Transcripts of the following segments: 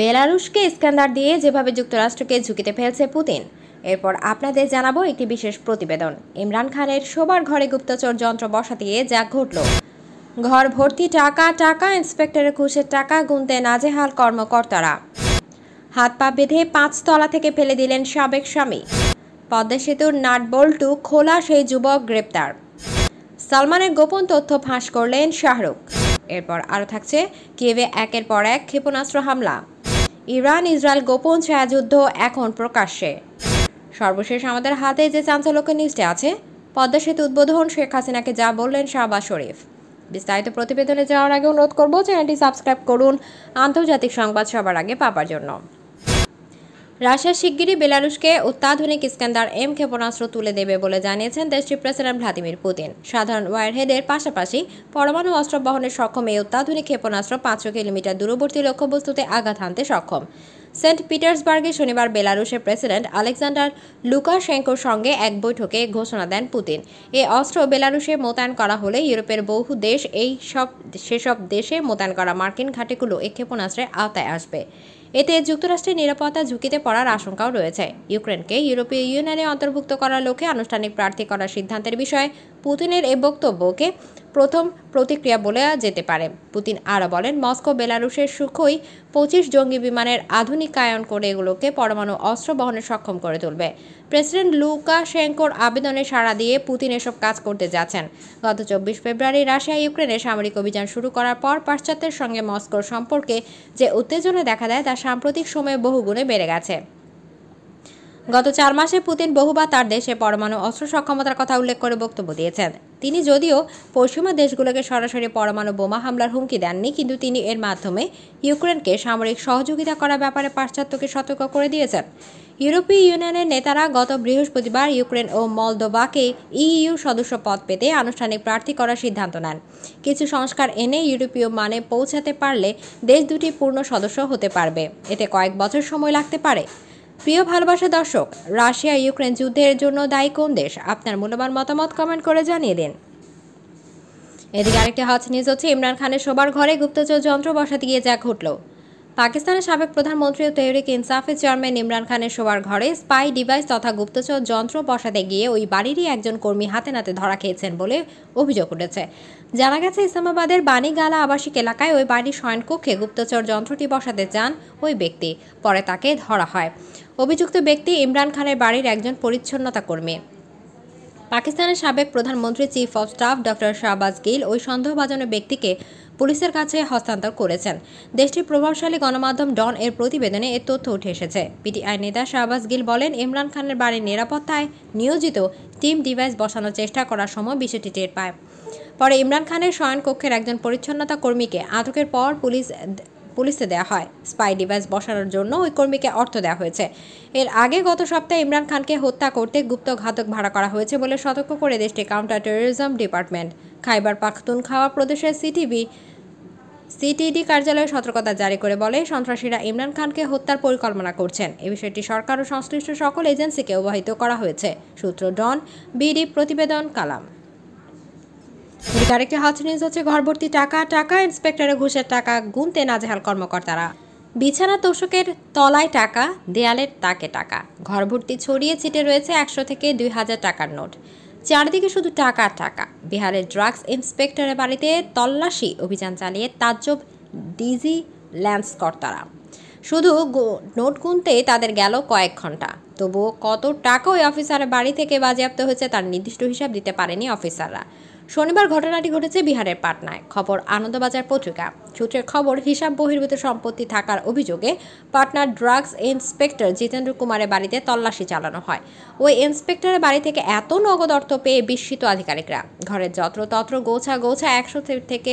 বেলারুশকে স্ক্যান্ডার দিয়ে যেভাবে যুক্তরাষ্ট্রকে ঝুঁকিতে ফেলছে পুতিন এরপর আপনাদের জানাবো একটি বিশেষ প্রতিবেদন ইমরান খানের শোবার ঘরে গুপ্তচর যন্ত্র বসা দিয়ে যা ঘটল ঘর ভর্তি টাকা টাকা ইন্সপেক্টরের ঘুষের টাকা গুনতে নাজেহাল কর্মকর্তারা হাত পা বেঁধে পাঁচতলা থেকে ফেলে দিলেন সাবেক স্বামী পদ্মা সেতুর নাটবল্টু খোলা সেই যুবক গ্রেপ্তার সালমানের গোপন তথ্য ফাঁস করলেন শাহরুখ এরপর আরও থাকছে কেভে একের পর এক ক্ষেপণাস্ত্র হামলা ইরান ইসরায়েল গোপন ছায়াযুদ্ধ এখন প্রকাশ্যে সর্বশেষ আমাদের হাতে যে চাঞ্চল্য নিউজটি আছে পদ্মা সেতু উদ্বোধন শেখ হাসিনাকে যা বললেন শাহবাজ শরীফ বিস্তারিত প্রতিবেদনে যাওয়ার আগে অনুরোধ করব চ্যানেলটি সাবস্ক্রাইব করুন আন্তর্জাতিক সংবাদ সবার আগে পাবার জন্য রাশিয়া শিগগিরই বেলারুশকে অত্যাধুনিক স্ক্যান্ডার এম ক্ষেপণাস্ত্র তুলে দেবে বলে জানিয়েছেন দেশটির প্রেসিডেন্ট ভ্লাদিমির পুতিন সাধারণ ওয়ারহেডের পাশাপাশি পরমাণু অস্ত্র বহনের সক্ষম এই অত্যাধুনিক ক্ষেপণাস্ত্র পাঁচশো কিলোমিটার দূরবর্তী লক্ষ্যবস্তুতে আঘাত হানতে সক্ষম সেন্ট পিটার্সবার্গে শনিবার বেলারুশের প্রেসিডেন্ট আলেকজান্ডার লুকা শেঙ্কোর সঙ্গে এক বৈঠকে ঘোষণা দেন পুতিন এ অস্ত্র বেলারুশে মোতায়েন করা হলে ইউরোপের বহু দেশ এই সব সেসব দেশে মোতায়েন করা মার্কিন ঘাটিগুলো এই ক্ষেপণাস্ত্রের আওতায় আসবে এতে যুক্তরাষ্ট্রের নিরাপত্তা ঝুঁকিতে পড়ার আশঙ্কাও রয়েছে ইউক্রেনকে ইউরোপীয় ইউনিয়নে অন্তর্ভুক্ত করার লক্ষ্যে আনুষ্ঠানিক প্রার্থী করার সিদ্ধান্তের বিষয়ে পুতিনের এ বক্তব্যকে প্রথম প্রতিক্রিয়া বলে যেতে পারে পুতিন আরও বলেন মস্কো বেলারুশের সুখই পঁচিশ জঙ্গি বিমানের আধুনিকায়ন করে এগুলোকে পরমাণু অস্ত্র বহনে সক্ষম করে তুলবে প্রেসিডেন্ট লুকা শেঙ্কোর আবেদনে সাড়া দিয়ে পুতিন এসব কাজ করতে যাচ্ছেন গত চব্বিশ ফেব্রুয়ারি রাশিয়া ইউক্রেনে সামরিক অভিযান শুরু করার পর পাশ্চাত্যের সঙ্গে মস্কোর সম্পর্কে যে উত্তেজনা দেখা দেয় তা সাম্প্রতিক সময়ে বহুগুণে বেড়ে গেছে গত চার মাসে পুতিন বহুবার তার দেশে পরমাণু অস্ত্র সক্ষমতার কথা উল্লেখ করে বক্তব্য দিয়েছেন তিনি যদিও পশ্চিমা দেশগুলোকে সরাসরি পরমাণু বোমা হামলার হুমকি দেননি কিন্তু তিনি এর মাধ্যমে ইউক্রেনকে সামরিক সহযোগিতা করার ব্যাপারে পাশ্চাত্যকে সতর্ক করে দিয়েছেন ইউরোপীয় ইউনিয়নের নেতারা গত বৃহস্পতিবার ইউক্রেন ও মলদোবাকে ইইউ সদস্য পদ পেতে আনুষ্ঠানিক প্রার্থী করার সিদ্ধান্ত নেন কিছু সংস্কার এনে ইউরোপীয় মানে পৌঁছাতে পারলে দেশ দুটি পূর্ণ সদস্য হতে পারবে এতে কয়েক বছর সময় লাগতে পারে প্রিয় ভালোবাসা দর্শক রাশিয়া ইউক্রেন যুদ্ধের জন্য দায়ী কোন দেশ আপনার মূল্যবান মতামত কমেন্ট করে জানিয়ে দিন এদিকে আরেকটি হট নিউজ হচ্ছে ইমরান খানের সবার ঘরে গুপ্তচর যন্ত্র বসাতে গিয়ে যা ঘটল পাকিস্তানের সাবেক প্রধানমন্ত্রী ও তেহরিক ইনসাফের চেয়ারম্যান ইমরান খানের শোয়ার ঘরে স্পাই ডিভাইস তথা গুপ্তচর যন্ত্র বসাতে গিয়ে ওই বাড়িরই একজন কর্মী হাতে নাতে ধরা খেয়েছেন বলে অভিযোগ উঠেছে জানা গেছে ইসলামাবাদের বাণীগালা আবাসিক এলাকায় ওই বাড়ির শয়নকক্ষে গুপ্তচর যন্ত্রটি বসাতে চান ওই ব্যক্তি পরে তাকে ধরা হয় অভিযুক্ত ব্যক্তি ইমরান খানের বাড়ির একজন পরিচ্ছন্নতা কর্মী পাকিস্তানের সাবেক প্রধানমন্ত্রী chief of staff doctor Shahbaz Gill ওই সন্দেহভাজনের ব্যক্তিকে পুলিশের কাছে হস্তান্তর করেছেন দেশটির প্রভাবশালী গণমাধ্যম ডন এর প্রতিবেদনে এ তথ্য উঠে এসেছে পিটিআই নেতা শাহবাজ গিল বলেন ইমরান খানের বাড়ির নিরাপত্তায় নিয়োজিত টিম ডিভাইস বসানোর চেষ্টা করার সময় বিষয়টি টের পায় পরে ইমরান খানের শয়নকক্ষের একজন পরিচ্ছন্নতা কর্মীকে আটকের পর পুলিশ পুলিশে দেওয়া হয় স্পাই ডিভাইস বসানোর জন্য ওই কর্মীকে অর্থ দেওয়া হয়েছে এর আগে গত সপ্তাহে ইমরান খানকে হত্যা করতে গুপ্ত ঘাতক ভাড়া করা হয়েছে বলে সতর্ক করে দেশটির counter terrorism department Khyber Pakhtunkhwa প্রদেশের সিটিবি সিটিডি কার্যালয়ে সতর্কতা জারি করে বলে সন্ত্রাসীরা ইমরান খানকে হত্যার পরিকল্পনা করছেন এ বিষয়টি সরকার ও সংশ্লিষ্ট সকল এজেন্সিকে অবহিত করা হয়েছে সূত্র ডন বিডি প্রতিবেদন কালাম এদিকে আরেকটি হট নিউজ হচ্ছে টাকা টাকা ইন্সপেক্টরে ঘুষের টাকা গুনতে নাজেহাল কর্মকর্তারা বিছানা তোষকের তলায় টাকা দেয়ালের তাকে টাকা ঘরভর্তি ছড়িয়ে ছিটে রয়েছে একশো থেকে দুই হাজার টাকার নোট চারদিকে শুধু টাকা টাকা বিহারের ড্রাগস ইন্সপেক্টরের বাড়িতে তল্লাশি অভিযান চালিয়ে তাজ্জব ডিজি ল্যান্স কর্তারা শুধু নোট গুনতে তাদের গেল কয়েক ঘন্টা তবুও কত টাকা ওই অফিসারের বাড়ি থেকে বাজেয়াপ্ত হয়েছে তার নির্দিষ্ট হিসাব দিতে পারেনি অফিসাররা শনিবার ঘটনাটি ঘটেছে বিহারের পাটনায় খবর আনন্দবাজার পত্রিকা সূত্রের খবর হিসাব বহির্ভূত সম্পত্তি থাকার অভিযোগে পাটনার ড্রাগস ইন্সপেক্টর জিতেন্দ্র কুমারের বাড়িতে তল্লাশি চালানো হয় ওই ইন্সপেক্টরের বাড়ি থেকে এত নগদ অর্থ পেয়ে বিস্মিত আধিকারিকরা ঘরের যত্রতত্র গোছা গোছা একশো থেকে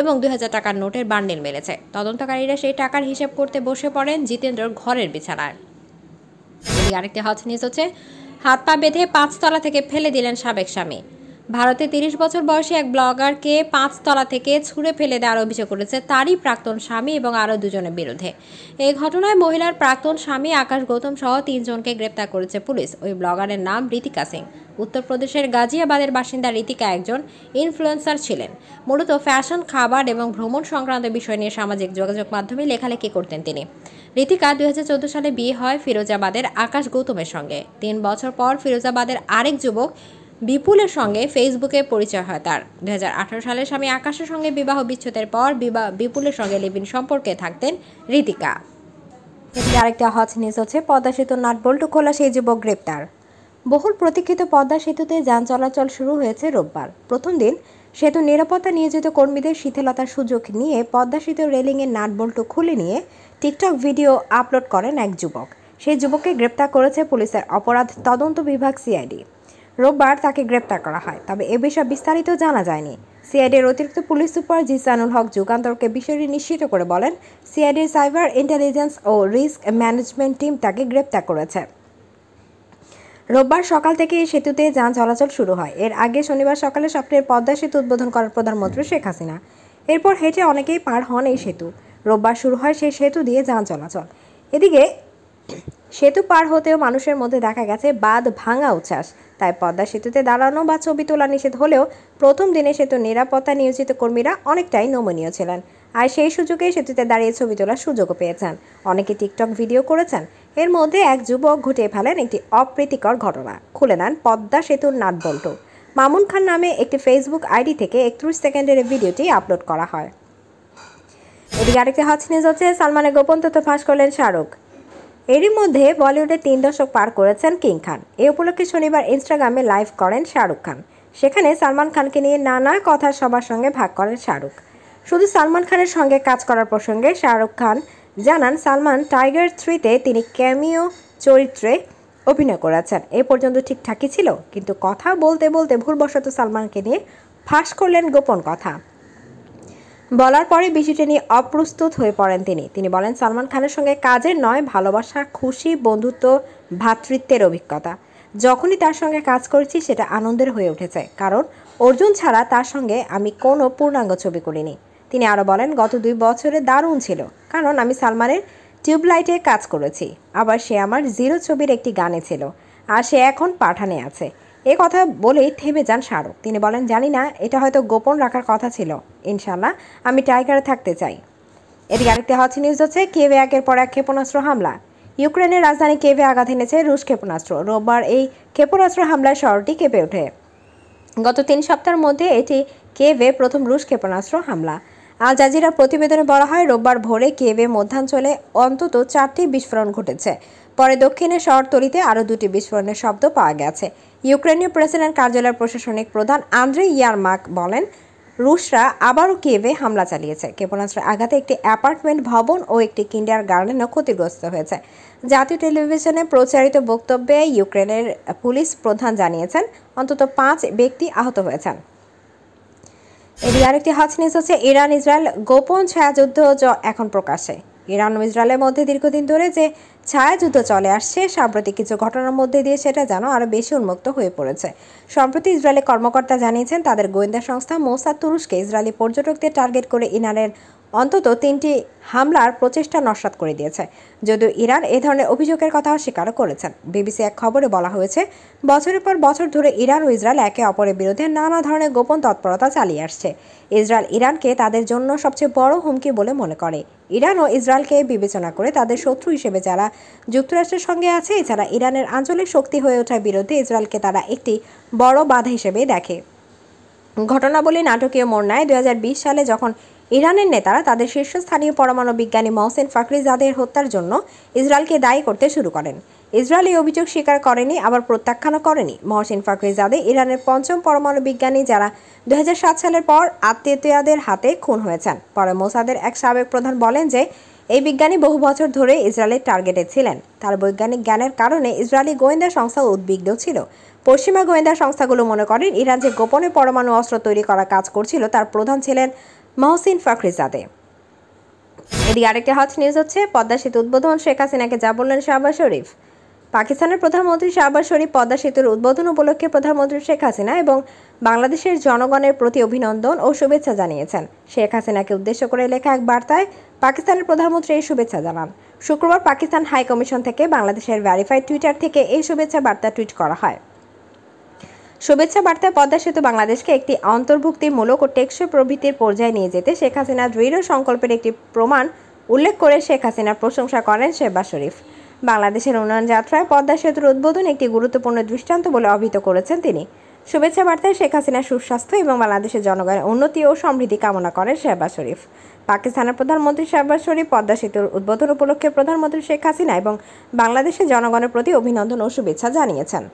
এবং দুই হাজার টাকার নোটের বান্ডিল মেলেছে তদন্তকারীরা সেই টাকার হিসেব করতে বসে পড়েন জিতেন্দ্রর ঘরের বিছানায় আরেকটি হজ নিউজ হচ্ছে হাত পা বেঁধে পাঁচতলা থেকে ফেলে দিলেন সাবেক স্বামী ভারতে তিরিশ বছর বয়সী এক ব্লগারকে পাঁচতলা থেকে ছুঁড়ে ফেলে দেওয়ার অভিযোগ করেছে তারই প্রাক্তন স্বামী এবং আরও দুজনের বিরুদ্ধে এই ঘটনায় মহিলার প্রাক্তন স্বামী আকাশ গৌতম সহ তিনজনকে গ্রেপ্তার করেছে পুলিশ ওই ব্লগারের নাম ঋতিকা সিং উত্তরপ্রদেশের গাজিয়াবাদের বাসিন্দা ঋতিকা একজন ইনফ্লুয়েন্সার ছিলেন মূলত ফ্যাশন খাবার এবং ভ্রমণ সংক্রান্ত বিষয় নিয়ে সামাজিক যোগাযোগ মাধ্যমে লেখালেখি করতেন তিনি ঋতিকা চোদ্দো সালে বিয়ে হয় ফিরোজাবাদের আকাশ গৌতমের সঙ্গে তিন বছর পর ফিরোজাবাদের আরেক যুবক বিপুলের সঙ্গে ফেসবুকে পরিচয় হয় তার দু সালে স্বামী আকাশের সঙ্গে বিবাহ বিচ্ছেদের পর বিবাহ বিপুলের সঙ্গে লিভিন সম্পর্কে থাকতেন ঋতিকা এদিকে আরেকটা হট নিউজ হচ্ছে পদ্মা সেতু নাটবল্টু খোলা সেই যুবক গ্রেপ্তার বহুল প্রতীক্ষিত পদ্মা সেতুতে যান চলাচল শুরু হয়েছে রোববার প্রথম দিন সেতু নিরাপত্তা নিয়োজিত কর্মীদের শিথিলতার সুযোগ নিয়ে পদ্মা সেতু রেলিংয়ের নাটবল্টু খুলে নিয়ে টিকটক ভিডিও আপলোড করেন এক যুবক সেই যুবককে গ্রেপ্তার করেছে পুলিশের অপরাধ তদন্ত বিভাগ সিআইডি রোববার তাকে গ্রেপ্তার করা হয় তবে এ বিষয়ে বিস্তারিত জানা যায়নি সিআইডির অতিরিক্ত পুলিশ সুপার জিসানুল হক যুগান্তরকে বিষয়টি নিশ্চিত করে বলেন সিআইডির সাইবার ইন্টেলিজেন্স ও রিস্ক ম্যানেজমেন্ট টিম তাকে গ্রেপ্তার করেছে রোববার সকাল থেকে এই সেতুতে যান চলাচল শুরু হয় এর আগে শনিবার সকালে সক্রিয় পদ্মা সেতু উদ্বোধন করেন প্রধানমন্ত্রী শেখ হাসিনা এরপর হেঁটে অনেকেই পার হন এই সেতু রোববার শুরু হয় সেই সেতু দিয়ে যান চলাচল এদিকে সেতু পার হতেও মানুষের মধ্যে দেখা গেছে বাঁধ ভাঙা উচ্ছ্বাস তাই পদ্মা সেতুতে দাঁড়ানো বা ছবি তোলা নিষেধ হলেও প্রথম দিনে সেতুর নিরাপত্তা নিয়োজিত কর্মীরা অনেকটাই নমনীয় ছিলেন আর সেই সুযোগে সেতুতে দাঁড়িয়ে ছবি তোলার সুযোগও পেয়েছেন অনেকে টিকটক ভিডিও করেছেন এর মধ্যে এক যুবক ঘুটিয়ে ফেলেন একটি অপ্রীতিকর ঘটনা খুলে নেন পদ্মা সেতুর নাটবল্ট মামুন খান নামে একটি ফেসবুক আইডি থেকে একত্রিশ সেকেন্ডের ভিডিওটি আপলোড করা হয় এদিকে আরেকটি হজ নিউজ হচ্ছে সালমানের গোপন তথ্য ফাঁস করলেন শাহরুখ এরই মধ্যে বলিউডে তিন দশক পার করেছেন কিং খান এ উপলক্ষে শনিবার ইনস্টাগ্রামে লাইভ করেন শাহরুখ খান সেখানে সালমান খানকে নিয়ে নানা কথা সবার সঙ্গে ভাগ করেন শাহরুখ শুধু সালমান খানের সঙ্গে কাজ করার প্রসঙ্গে শাহরুখ খান জানান সালমান টাইগার থ্রিতে তিনি ক্যামিও চরিত্রে অভিনয় করেছেন এ পর্যন্ত ঠিকঠাকই ছিল কিন্তু কথা বলতে বলতে ভুলবশত সালমানকে নিয়ে ফাঁস করলেন গোপন কথা বলার পরে বিষয়টি নিয়ে অপ্রস্তুত হয়ে পড়েন তিনি তিনি বলেন সালমান খানের সঙ্গে কাজের নয় ভালোবাসা খুশি বন্ধুত্ব ভ্রাতৃত্বের অভিজ্ঞতা যখনই তার সঙ্গে কাজ করেছি সেটা আনন্দের হয়ে উঠেছে কারণ অর্জুন ছাড়া তার সঙ্গে আমি কোনো পূর্ণাঙ্গ ছবি করিনি তিনি আরও বলেন গত দুই বছরে দারুণ ছিল কারণ আমি সালমানের টিউবলাইটে কাজ করেছি আবার সে আমার জিরো ছবির একটি গানে ছিল আর সে এখন পাঠানে আছে এ কথা বলেই থেমে যান শাহরুখ তিনি বলেন জানি না এটা হয়তো গোপন রাখার কথা ছিল ইনশাল্লাহ আমি টাইগারে থাকতে চাই এদিকে আরেকটি হচ্ছে নিউজ হচ্ছে কেভে একের পর এক ক্ষেপণাস্ত্র হামলা ইউক্রেনের রাজধানী কেভে আঘাত এনেছে রুশ ক্ষেপণাস্ত্র রোববার এই ক্ষেপণাস্ত্র হামলায় শহরটি কেঁপে ওঠে গত তিন সপ্তাহের মধ্যে এটি কেভে প্রথম রুশ ক্ষেপণাস্ত্র হামলা আল জাজিরা প্রতিবেদনে বলা হয় রোববার ভোরে কেভে মধ্যাঞ্চলে অন্তত চারটি বিস্ফোরণ ঘটেছে পরে দক্ষিণে শহরতলিতে আরও দুটি বিস্ফোরণের শব্দ পাওয়া গেছে ইউক্রেনীয় প্রেসিডেন্ট কার্যালয়ের প্রশাসনিক প্রধান আন্দ্রে ইয়ারমাক বলেন রুশরা আবারও কেবে হামলা চালিয়েছে ক্ষেপণাস্ত্রের আঘাতে একটি অ্যাপার্টমেন্ট ভবন ও একটি কিন্ডার গার্ডেনও ক্ষতিগ্রস্ত হয়েছে জাতীয় টেলিভিশনে প্রচারিত বক্তব্যে ইউক্রেনের পুলিশ প্রধান জানিয়েছেন অন্তত পাঁচ ব্যক্তি আহত হয়েছেন এদিকে আরেকটি হাত নিউজ হচ্ছে ইরান ইসরায়েল গোপন ছায়াযুদ্ধ এখন প্রকাশে ইরান ও ইসরায়েলের মধ্যে দীর্ঘদিন ধরে যে ছায়াযুদ্ধ চলে আসছে সাম্প্রতিক কিছু ঘটনার মধ্যে দিয়ে সেটা যেন আরও বেশি উন্মুক্ত হয়ে পড়েছে সম্প্রতি ইসরায়েলের কর্মকর্তা জানিয়েছেন তাদের গোয়েন্দা সংস্থা মোসাদ তুরস্কে ইসরায়েলি পর্যটকদের টার্গেট করে ইরানের অন্তত তিনটি হামলার প্রচেষ্টা নস্বাত করে দিয়েছে যদিও ইরান এ ধরনের অভিযোগের কথা স্বীকার করেছেন বিবিসি এক খবরে বলা হয়েছে বছরের পর বছর ধরে ইরান ও ইসরায়েল একে অপরের বিরুদ্ধে নানা ধরনের গোপন তৎপরতা চালিয়ে আসছে ইসরায়েল ইরানকে তাদের জন্য সবচেয়ে বড় হুমকি বলে মনে করে ইরান ও ইসরায়েলকে বিবেচনা করে তাদের শত্রু হিসেবে যারা যুক্তরাষ্ট্রের সঙ্গে আছে এছাড়া ইরানের আঞ্চলিক শক্তি হয়ে ওঠার বিরুদ্ধে ইসরায়েলকে তারা একটি বড় বাধা হিসেবে দেখে ঘটনাবলী নাটকীয় মোড় নেয় দু সালে যখন ইরানের নেতারা তাদের শীর্ষস্থানীয় পরমাণু বিজ্ঞানী মহসেন ফাকরিজাদের হত্যার জন্য ইসরায়েলকে দায়ী করতে শুরু করেন ইসরায়েল এই অভিযোগ স্বীকার করেনি আবার প্রত্যাখ্যানও করেনি মহসেন ফাকরিজাদে ইরানের পঞ্চম পরমাণু বিজ্ঞানী যারা দু সালের পর আত্মীয়তীয়াদের হাতে খুন হয়েছেন পরে মোসাদের এক সাবেক প্রধান বলেন যে এই বিজ্ঞানী বহু বছর ধরে ইসরায়েলের টার্গেটে ছিলেন তার বৈজ্ঞানিক জ্ঞানের কারণে ইসরায়েলি গোয়েন্দা সংস্থা উদ্বিগ্ন ছিল পশ্চিমা গোয়েন্দা সংস্থাগুলো মনে করেন ইরান যে গোপনে পরমাণু অস্ত্র তৈরি করার কাজ করছিল তার প্রধান ছিলেন মহসিন ফখরিজাদে এদিকে আরেকটি হট নিউজ হচ্ছে পদ্মা সেতু উদ্বোধন শেখ হাসিনাকে যা বললেন শাহবাজ শরীফ পাকিস্তানের প্রধানমন্ত্রী শাহবাজ শরীফ পদ্মা সেতুর উদ্বোধন উপলক্ষে প্রধানমন্ত্রী শেখ হাসিনা এবং বাংলাদেশের জনগণের প্রতি অভিনন্দন ও শুভেচ্ছা জানিয়েছেন শেখ হাসিনাকে উদ্দেশ্য করে লেখা এক বার্তায় পাকিস্তানের প্রধানমন্ত্রী এই শুভেচ্ছা জানান শুক্রবার পাকিস্তান হাই কমিশন থেকে বাংলাদেশের ভ্যারিফাইড টুইটার থেকে এই শুভেচ্ছা বার্তা টুইট করা হয় শুভেচ্ছা বার্তায় পদ্মা সেতু বাংলাদেশকে একটি অন্তর্ভুক্তিমূলক ও টেকসই প্রভৃতির পর্যায়ে নিয়ে যেতে শেখ হাসিনা দৃঢ় সংকল্পের একটি প্রমাণ উল্লেখ করে শেখ হাসিনার প্রশংসা করেন শেবা শরীফ বাংলাদেশের উন্নয়ন যাত্রায় পদ্মা সেতুর উদ্বোধন একটি গুরুত্বপূর্ণ দৃষ্টান্ত বলে অভিহিত করেছেন তিনি শুভেচ্ছা বার্তায় শেখ হাসিনার সুস্বাস্থ্য এবং বাংলাদেশের জনগণের উন্নতি ও সমৃদ্ধি কামনা করেন শেহবাজ শরীফ পাকিস্তানের প্রধানমন্ত্রী শেহবাজ শরীফ পদ্মা সেতুর উদ্বোধন উপলক্ষে প্রধানমন্ত্রী শেখ হাসিনা এবং বাংলাদেশের জনগণের প্রতি অভিনন্দন ও শুভেচ্ছা জানিয়েছেন